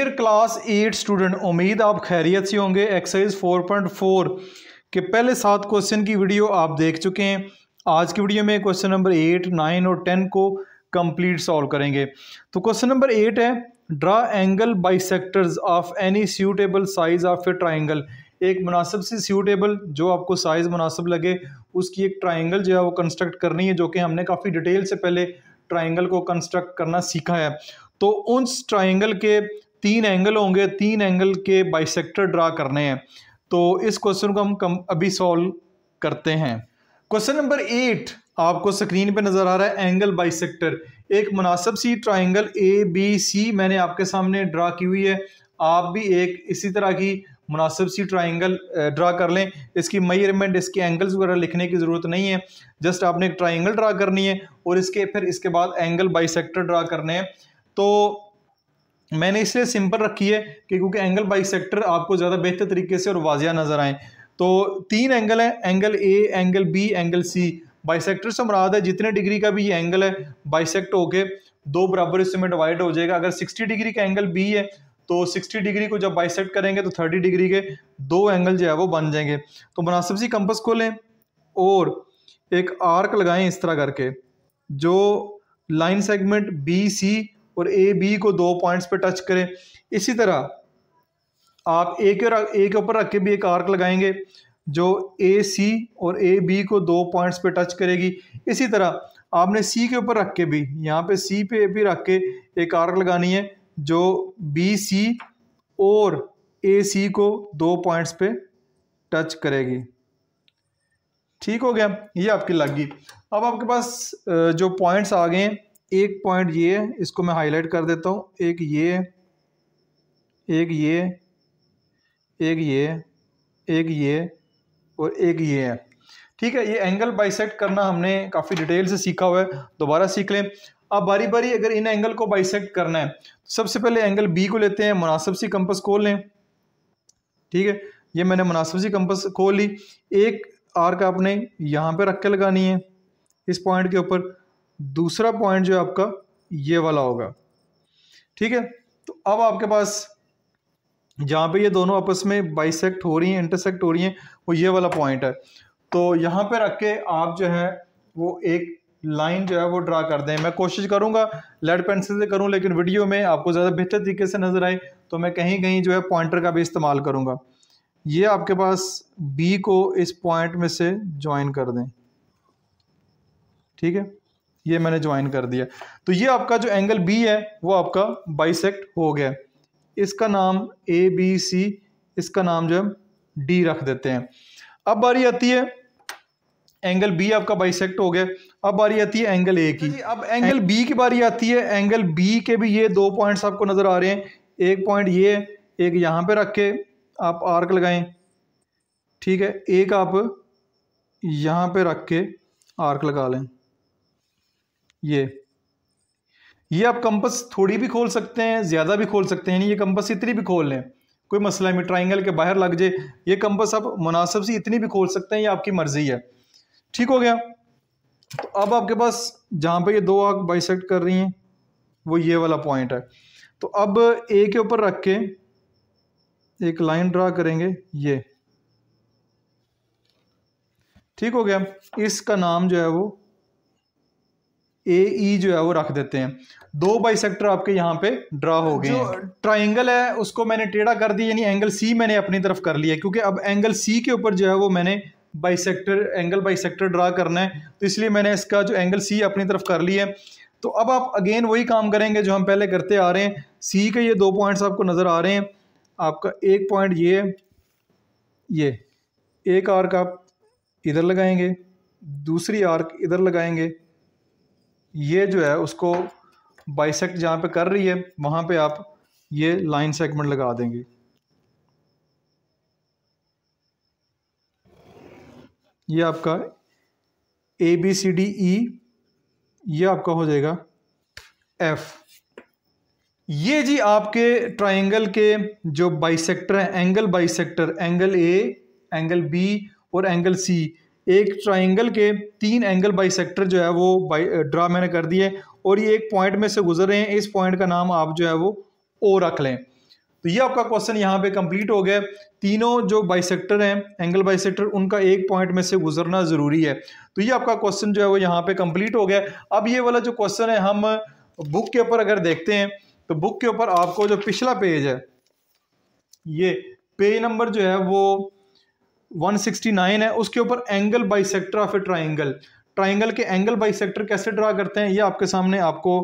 dear class eight student उम्मीद आप खैरियत से होंगे एक्सरसाइज फोर पॉइंट फोर के पहले सात क्वेश्चन की वीडियो आप देख चुके हैं आज की वीडियो में क्वेश्चन नंबर एट नाइन और टेन को कंप्लीट सॉल्व करेंगे तो क्वेश्चन नंबर एट है draw angle bisectors of any suitable size of a triangle एक मुनासिब सी सूटेबल जो आपको साइज़ मुनासिब लगे उसकी एक ट्राइंगल जो है वो कंस्ट्रक्ट करनी है जो कि हमने काफ़ी डिटेल से पहले ट्राइंगल को कंस्ट्रक्ट करना सीखा है तो उस ट्राइंगल के तीन एंगल होंगे तीन एंगल के बाइसेक्टर ड्रा करने हैं तो इस क्वेश्चन को हम कम अभी सॉल्व करते हैं क्वेश्चन नंबर एट आपको स्क्रीन पे नज़र आ रहा है एंगल बाइसेक्टर एक मुनासब C triangle A B C मैंने आपके सामने ड्रा की हुई है आप भी एक इसी तरह की मुनासिब सी ट्राइंगल ड्रा कर लें इसकी मयरमेंट इसके एंगल्स वगैरह लिखने की ज़रूरत नहीं है जस्ट आपने एक ट्राइंगल ड्रा करनी है और इसके फिर इसके बाद एंगल बाइसेक्टर ड्रा करने हैं तो मैंने इसलिए सिंपल रखी है कि क्योंकि एंगल सेक्टर आपको ज़्यादा बेहतर तरीके से और वाजिया नज़र आएँ तो तीन एंगल हैं angle A angle B angle C sector से मुराद है जितने डिग्री का भी ये एंगल है बाइसेक्ट होके दो बराबर इसमें डिवाइड हो जाएगा अगर सिक्सटी डिग्री का एंगल बी है तो 60 डिग्री को जब बाइसेक्ट करेंगे तो 30 डिग्री के दो एंगल जो है वो बन जाएंगे तो मुनासिब सी कंपस को लें और एक आर्क लगाएं इस तरह करके जो लाइन सेगमेंट बी सी और ए बी को दो पॉइंट्स पे टच करें इसी तरह आप ए के ए के ऊपर रख के भी एक आर्क लगाएंगे जो ए सी और ए बी को दो पॉइंट्स पे टच करेगी इसी तरह आपने सी के ऊपर रख के भी यहाँ पे सी पे भी रख के एक आर्क लगानी है जो बी सी और ए सी को दो पॉइंट्स पे टच करेगी ठीक हो गया ये आपकी लग गई अब आपके पास जो पॉइंट्स आ गए हैं एक पॉइंट ये इसको मैं हाईलाइट कर देता हूँ एक ये एक ये एक ये एक ये और एक ये है ठीक है ये एंगल बाइसेक्ट करना हमने काफ़ी डिटेल से सीखा हुआ है दोबारा सीख लें अब बारी बारी अगर इन एंगल को बाइसेक्ट करना है सबसे पहले एंगल बी को लेते हैं मुनासिब सी कंपस खोल लें ठीक है ये मैंने मुनासिब सी कंपस खोल ली एक आर्क आपने यहाँ पे रख के लगानी है इस पॉइंट के ऊपर दूसरा पॉइंट जो है आपका ये वाला होगा ठीक है तो अब आपके पास जहां पे ये दोनों आपस में बाइसेक्ट हो रही हैं इंटरसेक्ट हो रही हैं वो ये वाला पॉइंट है तो यहां पे रख के आप जो है वो एक लाइन जो है वो ड्रा कर दें मैं कोशिश करूंगा लेड पेंसिल से करूं लेकिन वीडियो में आपको ज़्यादा बेहतर तरीके से नज़र आए तो मैं कहीं कहीं जो है पॉइंटर का भी इस्तेमाल करूंगा ये आपके पास बी को इस पॉइंट में से ज्वाइन कर दें ठीक है ये मैंने ज्वाइन कर दिया तो ये आपका जो एंगल बी है वो आपका बाइसेक्ट हो गया इसका नाम ए बी सी इसका नाम जो है डी रख देते हैं अब बारी आती है एंगल बी आपका बाइसेक्ट हो गया अब बारी आती है एंगल ए की तो अब एंगल बी की बारी आती है एंगल बी के भी ये दो पॉइंट्स आपको नज़र आ रहे हैं एक पॉइंट ये एक यहाँ पे रख के आप आर्क लगाएं ठीक है एक आप यहाँ पे रख के आर्क लगा लें ये ये आप कंपस थोड़ी भी खोल सकते हैं ज़्यादा भी खोल सकते हैं ये कंपस इतनी भी खोल लें कोई मसला नहीं ट्राइंगल के बाहर लग जाए ये कंपस आप मुनासिब से इतनी भी खोल सकते हैं ये आपकी मर्ज़ी है ठीक हो गया तो अब आपके पास जहाँ पे ये दो आग बाइसेक्ट कर रही हैं वो ये वाला पॉइंट है तो अब ए के ऊपर रख के एक लाइन ड्रा करेंगे ये ठीक हो गया इसका नाम जो है वो ए ई e जो है वो रख देते हैं दो बाइसेक्टर आपके यहाँ पे ड्रा हो गए ट्राइंगल है उसको मैंने टेढ़ा कर दिया यानी एंगल सी मैंने अपनी तरफ कर लिया क्योंकि अब एंगल सी के ऊपर जो है वो मैंने बाइसेक्टर एंगल बाइसेक्टर ड्रा करना है तो इसलिए मैंने इसका जो एंगल सी अपनी तरफ कर लिया है तो अब आप अगेन वही काम करेंगे जो हम पहले करते आ रहे हैं सी के ये दो पॉइंट्स आपको नज़र आ रहे हैं आपका एक पॉइंट ये ये एक आर्क आप इधर लगाएंगे दूसरी आर्क इधर लगाएंगे ये जो है उसको बाइसेक्ट जहाँ पे कर रही है वहाँ पे आप ये लाइन सेगमेंट लगा देंगे ये आपका A B C D E ये आपका हो जाएगा एफ़ ये जी आपके ट्राइंगल के जो बाइसेक्टर हैं angle bisector angle A angle B और एंगल सी एक ट्राइंगल के तीन एंगल बाई जो है वो बाई ड्रा मैंने कर दिए और ये एक पॉइंट में से गुजर रहे हैं इस पॉइंट का नाम आप जो है वो ओ रख लें तो ये आपका क्वेश्चन यहाँ पे कंप्लीट हो गया तीनों जो बाइसेक्टर हैं एंगल बाइसेक्टर उनका एक पॉइंट में से गुजरना ज़रूरी है तो ये आपका क्वेश्चन जो है वो यहाँ पे कंप्लीट हो गया अब ये वाला जो क्वेश्चन है हम बुक के ऊपर अगर देखते हैं तो बुक के ऊपर आपको जो पिछला पेज है ये पेज नंबर जो है वो 169 है उसके ऊपर angle sector of a triangle triangle के एंगल सेक्टर कैसे ड्रा करते हैं ये आपके सामने आपको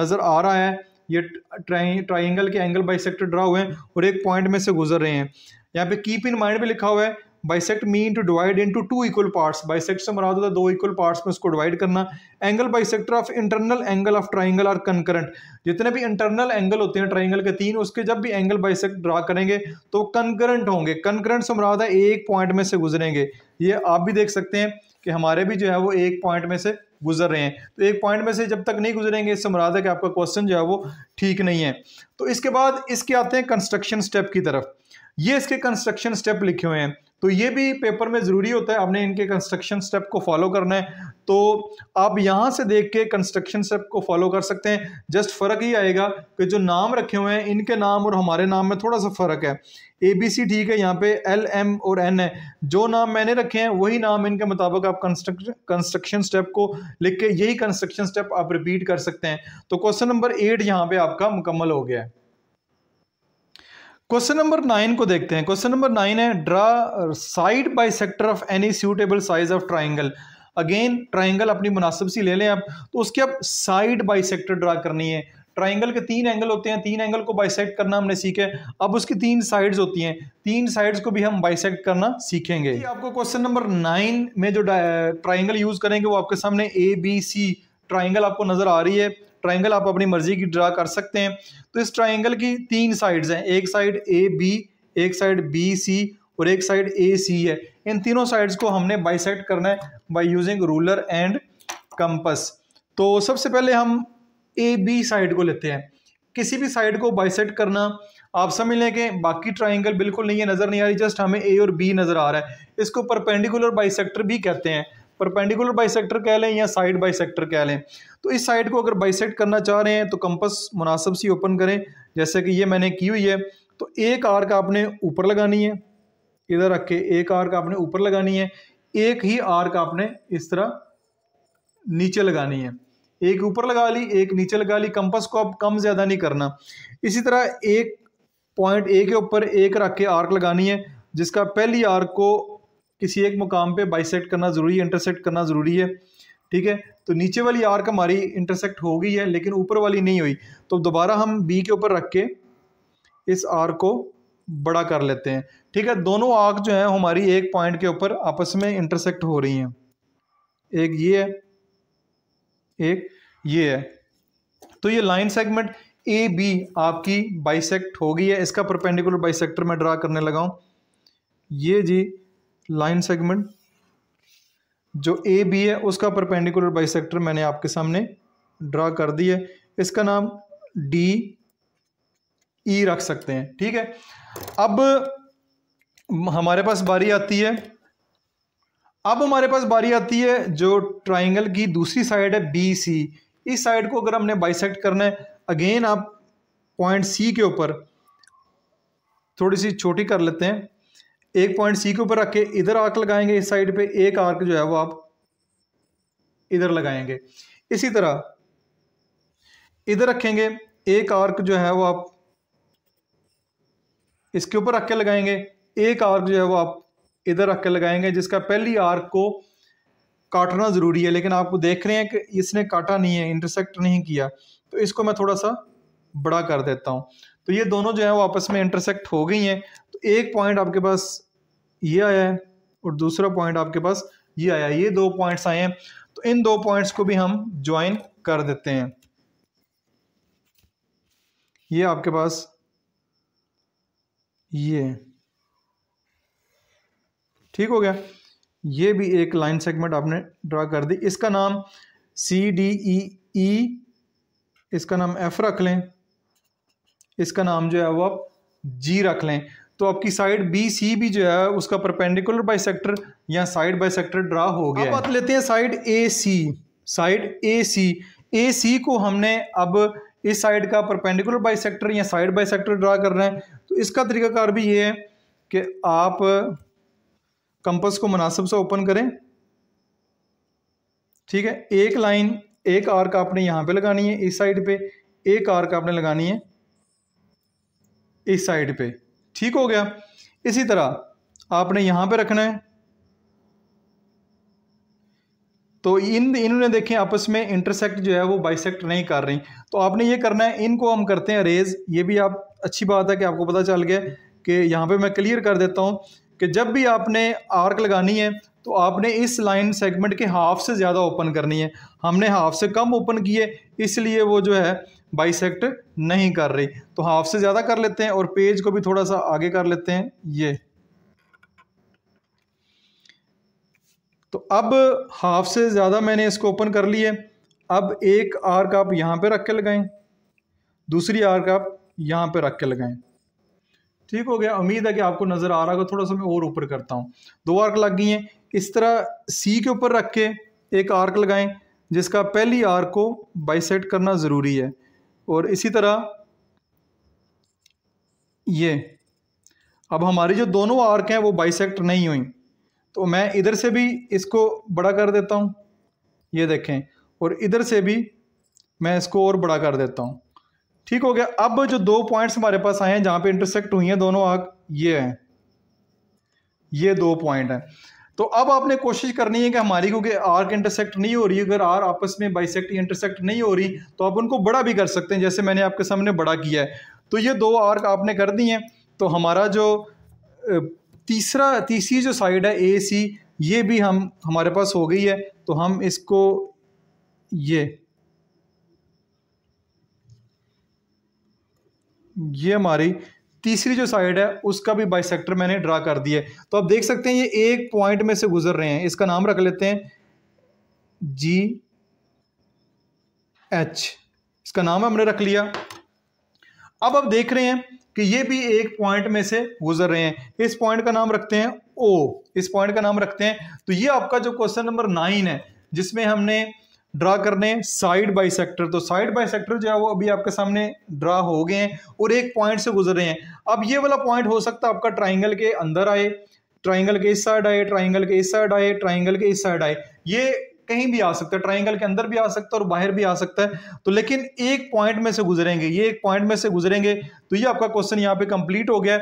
नज़र आ रहा है ये ट्राइंगल के एंगल सेक्टर ड्रा हुए हैं और एक पॉइंट में से गुजर रहे हैं यहाँ पे कीप इन माइंड भी लिखा हुआ है bisect mean to divide into two equal parts bisect से मरा होता दो इक्वल पार्ट्स में उसको डिवाइड करना angle bisector of internal angle of triangle और कनकरेंट जितने भी इंटरनल एंगल होते हैं ट्राइंगल के तीन उसके जब भी एंगल बाइसेक्ट ड्रा करेंगे तो कनकरेंट होंगे कनकरेंट से मरा है एक पॉइंट में से गुजरेंगे ये आप भी देख सकते हैं कि हमारे भी जो है वो एक पॉइंट में से गुजर रहे हैं तो एक पॉइंट में से जब तक नहीं गुजरेंगे इससे मराद है कि आपका क्वेश्चन जो है वो ठीक नहीं है तो इसके बाद इसके आते हैं कंस्ट्रक्शन स्टेप की तरफ ये इसके कंस्ट्रक्शन स्टेप लिखे हुए हैं तो ये भी पेपर में ज़रूरी होता है आपने इनके कंस्ट्रक्शन स्टेप को फॉलो करना है तो आप यहाँ से देख के कंस्ट्रक्शन स्टेप को फॉलो कर सकते हैं जस्ट फ़र्क ही आएगा कि जो नाम रखे हुए हैं इनके नाम और हमारे नाम में थोड़ा सा फ़र्क है ए बी सी ठीक है यहाँ पे एल एम और एन है जो नाम मैंने रखे हैं वही नाम इनके मुताबिक आप कंस्ट्रक्शन कंस्ट्रक्शन स्टेप को लिख के यही कंस्ट्रक्शन स्टेप आप रिपीट कर सकते हैं तो क्वेश्चन नंबर एट यहाँ पे आपका मुकम्मल हो गया है क्वेश्चन नंबर नाइन को देखते हैं क्वेश्चन नंबर नाइन है draw side bisector of any suitable size of triangle again triangle अपनी मुनासिब सी ले लें आप तो उसके अब साइड बाई सेक्टर ड्रा करनी है ट्राइंगल के तीन एंगल होते हैं तीन एंगल को बाइसेक्ट करना हमने सीखे अब उसकी तीन साइड होती हैं तीन साइड को भी हम बाइसेकट करना सीखेंगे आपको क्वेश्चन नंबर नाइन में जो ट्राइंगल यूज करेंगे वो आपके सामने ए बी सी ट्राइंगल आपको नजर आ रही है ट्राइंगल आप अपनी मर्जी की ड्रा कर सकते हैं तो इस ट्राइंगल की तीन साइड्स हैं एक साइड ए बी एक साइड बी सी और एक साइड ए सी है इन तीनों साइड्स को हमने बाइसेक्ट करना है by using ruler and compass तो सबसे पहले हम ए बी साइड को लेते हैं किसी भी साइड को बाइसेट करना आप समझ लें कि बाकी ट्राइंगल बिल्कुल नहीं है नज़र नहीं आ रही जस्ट हमें ए और बी नज़र आ रहा है इसको परपेंडिकुलर बाइसेक्टर भी कहते हैं परपेंडिकुलर बाइसेक्टर कह लें या साइड बाइसेक्टर कह लें तो इस साइड को अगर बाइसेक्ट करना चाह रहे हैं तो कंपस मुनासब सी ओपन करें जैसे कि ये मैंने की हुई है तो एक आर्क आपने ऊपर लगानी है इधर रख के एक आर्क आपने ऊपर लगानी है एक ही आर्क आपने इस तरह नीचे लगानी है एक ऊपर लगा ली एक नीचे लगा ली कंपस को आप कम ज़्यादा नहीं करना इसी तरह एक पॉइंट ए के ऊपर एक रख के आर्क लगानी है जिसका पहली आर्क को किसी एक मुकाम पे बाइसेक्ट करना ज़रूरी है इंटरसेक्ट करना ज़रूरी है ठीक है तो नीचे वाली आर्क हमारी इंटरसेक्ट हो गई है लेकिन ऊपर वाली नहीं हुई तो दोबारा हम बी के ऊपर रख के इस आर्क को बड़ा कर लेते हैं ठीक है दोनों आर्क जो है हमारी एक पॉइंट के ऊपर आपस में इंटरसेक्ट हो रही है एक ये है एक ये है तो ये लाइन सेगमेंट ए बी आपकी बाइसेक्ट हो गई है इसका परपेंडिकुलर बाइसेक्टर में ड्रा करने लगा ये जी लाइन सेगमेंट जो ए बी है उसका परपेंडिकुलर बाइसेक्टर मैंने आपके सामने ड्रा कर दी है इसका नाम डी ई e रख सकते हैं ठीक है अब हमारे पास बारी आती है अब हमारे पास बारी आती है जो ट्राइंगल की दूसरी साइड है बी सी इस साइड को अगर हमने बाइसेक्ट करना है अगेन आप पॉइंट सी के ऊपर थोड़ी सी छोटी कर लेते हैं एक पॉइंट सी के ऊपर रख के इधर आर्क लगाएंगे इस साइड पे एक आर्क जो है वो आप इधर लगाएंगे इसी तरह इधर रखेंगे एक आर्क जो है वो आप इसके ऊपर रख के लगाएंगे एक आर्क जो है वो आप इधर रख के लगाएंगे जिसका पहली आर्क को काटना ज़रूरी है लेकिन आपको देख रहे हैं कि इसने काटा नहीं है इंटरसेक्ट नहीं किया तो इसको मैं थोड़ा सा बड़ा कर देता हूं तो ये दोनों जो है वो आपस में इंटरसेक्ट हो गई हैं तो एक पॉइंट आपके पास ये आया है और दूसरा पॉइंट आपके पास ये आया है ये दो पॉइंट्स आए हैं तो इन दो पॉइंट्स को भी हम ज्वाइन कर देते हैं ये आपके पास ये ठीक हो गया ये भी एक लाइन सेगमेंट आपने ड्रा कर दी इसका नाम सी डी ई ई इसका नाम एफ रख लें इसका नाम जो है वो आप जी रख लें तो आपकी साइड बी सी भी जो है उसका परपेंडिकुलर बाई सेक्टर या साइड बाई सेक्टर ड्रा हो गया बात लेते हैं साइड ए सी साइड ए सी ए सी को हमने अब इस साइड का परपेंडिकुलर बाई सेक्टर या साइड बाई सेक्टर ड्रा कर रहे हैं तो इसका तरीकाकार भी ये है कि आप कंपस को मुनासिब से ओपन करें ठीक है एक लाइन एक आर्क आपने यहाँ पे लगानी है इस साइड पे एक आर्क आपने लगानी है इस साइड पे ठीक हो गया इसी तरह आपने यहां पे रखना है तो इन इन्होंने देखें आपस में इंटरसेक्ट जो है वो बाइसेक्ट नहीं कर रही तो आपने ये करना है इनको हम करते हैं रेज ये भी आप अच्छी बात है कि आपको पता चल गया कि यहाँ पे मैं क्लियर कर देता हूँ कि जब भी आपने आर्क लगानी है तो आपने इस लाइन सेगमेंट के हाफ से ज़्यादा ओपन करनी है हमने हाफ से कम ओपन किए इसलिए वो जो है बाइसेक्ट नहीं कर रही तो हाफ से ज़्यादा कर लेते हैं और पेज को भी थोड़ा सा आगे कर लेते हैं ये तो अब हाफ से ज़्यादा मैंने इसको ओपन कर लिए अब एक आर का आप यहाँ पे रख के लगाएं दूसरी आर का आप यहाँ पे रख के लगाएं ठीक हो गया उम्मीद है कि आपको नज़र आ रहा होगा थोड़ा सा मैं और ऊपर करता हूँ दो आर्क लग गई हैं इस तरह सी के ऊपर रख के एक आर्क लगाएं जिसका पहली आर्क को बाइसेट करना ज़रूरी है और इसी तरह ये अब हमारी जो दोनों आर्क हैं वो बाइसेक्ट नहीं हुई तो मैं इधर से भी इसको बड़ा कर देता हूँ ये देखें और इधर से भी मैं इसको और बड़ा कर देता हूँ ठीक हो गया अब जो दो पॉइंट्स हमारे पास आए हैं जहाँ पे इंटरसेक्ट हुई हैं दोनों आग ये है ये दो पॉइंट हैं तो अब आपने कोशिश करनी है कि हमारी क्योंकि आर्क इंटरसेक्ट नहीं हो रही अगर आर आपस में बाइसेक्ट इंटरसेक्ट नहीं हो रही तो आप उनको बड़ा भी कर सकते हैं जैसे मैंने आपके सामने बड़ा किया है तो ये दो आर्क आपने कर दी हैं तो हमारा जो तीसरा तीसरी जो साइड है ए सी ये भी हम हमारे पास हो गई है तो हम इसको ये ये हमारी तीसरी जो साइड है उसका भी बाई मैंने ड्रा कर दिया है तो आप देख सकते हैं ये एक पॉइंट में से गुजर रहे हैं इसका नाम रख लेते हैं जी एच इसका नाम हमने रख लिया अब आप देख रहे हैं कि ये भी एक पॉइंट में से गुजर रहे हैं इस पॉइंट का नाम रखते हैं ओ इस पॉइंट का नाम रखते हैं तो ये आपका जो क्वेश्चन नंबर नाइन है जिसमें हमने ड्रा करने साइड बाई सेक्टर तो साइड बाई सेक्टर जो है वो अभी आपके सामने ड्रा हो गए हैं और एक पॉइंट से गुजरे हैं अब ये वाला पॉइंट हो सकता है आपका ट्राइंगल के अंदर आए ट्राइंगल के इस साइड आए ट्राइंगल के इस साइड आए ट्राइंगल के इस साइड आए ये कहीं भी आ सकता है ट्राइंगल के अंदर भी आ सकता है और बाहर भी आ सकता है तो लेकिन एक पॉइंट में से गुजरेंगे ये एक पॉइंट में से गुजरेंगे तो ये आपका क्वेश्चन यहाँ पे कंप्लीट हो गया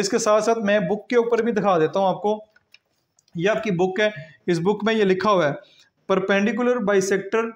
इसके साथ साथ मैं बुक के ऊपर भी दिखा देता हूँ आपको ये आपकी बुक है इस बुक में ये लिखा हुआ है perpendicular bisector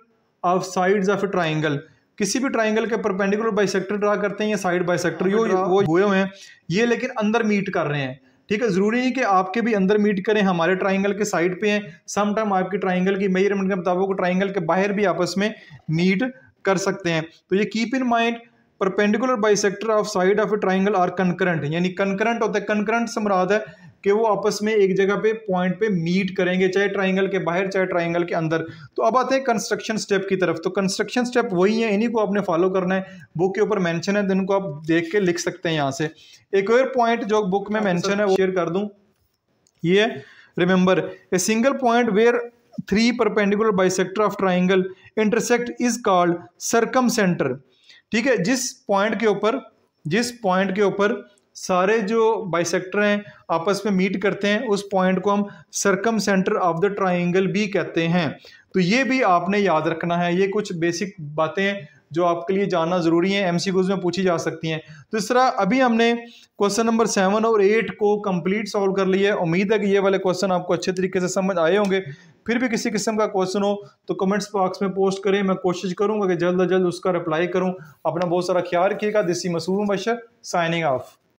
of side of a triangle किसी भी ट्राइंगल के परपेंडिकुलर बाइसेक्टर ड्रा करते हैं या साइड बाइसेक्टर यो वो हुए हुए हैं ये लेकिन अंदर मीट कर रहे हैं ठीक है ज़रूरी नहीं कि आपके भी अंदर मीट करें हमारे ट्राइंगल के साइड पे हैं सम टाइम आपकी ट्राइंगल की मेजरमेंट के मुताबिक ट्राइंगल के बाहर भी आपस में मीट कर सकते हैं तो ये keep in mind perpendicular bisector of side of a triangle are concurrent यानी कनकरंट होता है कनकरंट समराध है कि वो आपस में एक जगह पे पॉइंट पे मीट करेंगे चाहे ट्राइंगल के बाहर चाहे ट्राइंगल के अंदर तो अब आते हैं कंस्ट्रक्शन स्टेप की तरफ तो कंस्ट्रक्शन स्टेप वही है इन्हीं को आपने फॉलो करना है बुक के ऊपर मैंशन है इनको आप देख के लिख सकते हैं यहाँ से एक और पॉइंट जो बुक में मैंशन है वो शेयर कर दूँ ये remember a single point where three perpendicular bisector of triangle intersect is called circumcentre ठीक है जिस पॉइंट के ऊपर जिस पॉइंट के ऊपर सारे जो बाइसेक्टर हैं आपस में मीट करते हैं उस पॉइंट को हम circumcentre of the triangle भी कहते हैं तो ये भी आपने याद रखना है ये कुछ बेसिक बातें जो आपके लिए जानना ज़रूरी है एम में पूछी जा सकती हैं तो इस तरह अभी हमने क्वेश्चन नंबर सेवन और एट को कंप्लीट सॉल्व कर लिया है उम्मीद है कि ये वाले क्वेश्चन आपको अच्छे तरीके से समझ आए होंगे फिर भी किसी किस्म का क्वेश्चन हो तो कमेंट्स बॉक्स में पोस्ट करें मैं कोशिश करूँगा कि जल्द अज जल्द उसका रिप्लाई करूँ अपना बहुत सारा ख्याल रखिएगा दिसी मसूर बशर साइनिंग ऑफ